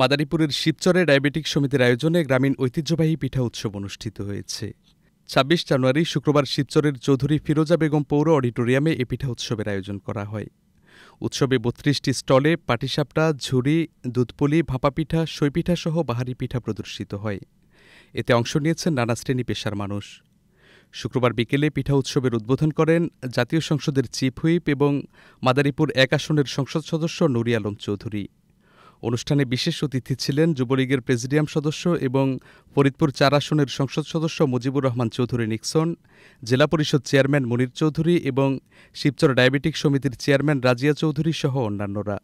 মাদারীপুরের শিবচরে ডায়াবেটিক সমিতির আয়োজনে গ্রামীণ ঐতিহ্যবাহী পিঠা উৎসব অনুষ্ঠিত হয়েছে ছাব্বিশ জানুয়ারি শুক্রবার শিবচরের চৌধুরী ফিরোজা বেগম পৌর অডিটোরিয়ামে এ পিঠা উৎসবের আয়োজন করা হয় উৎসবে বত্রিশটি স্টলে পাটিসাপটা ঝুড়ি দুধপুলি ভাপা পিঠা সইপিঠা সহ বাহারি পিঠা প্রদর্শিত হয় এতে অংশ নিয়েছেন নানা শ্রেণী পেশার মানুষ শুক্রবার বিকেলে পিঠা উৎসবের উদ্বোধন করেন জাতীয় সংসদের চিফ হুইপ এবং মাদারীপুর এক আসনের সংসদ সদস্য নুরি আলম চৌধুরী অনুষ্ঠানে বিশেষ অতিথি ছিলেন যুবলীগের প্রেসিডিয়াম সদস্য এবং ফরিদপুর চার আসনের সংসদ সদস্য মুজিবুর রহমান চৌধুরী নিক্সন জেলা পরিষদ চেয়ারম্যান মনির চৌধুরী এবং শিবচর ডায়াবেটিক সমিতির চেয়ারম্যান রাজিয়া চৌধুরী সহ অন্যান্যরা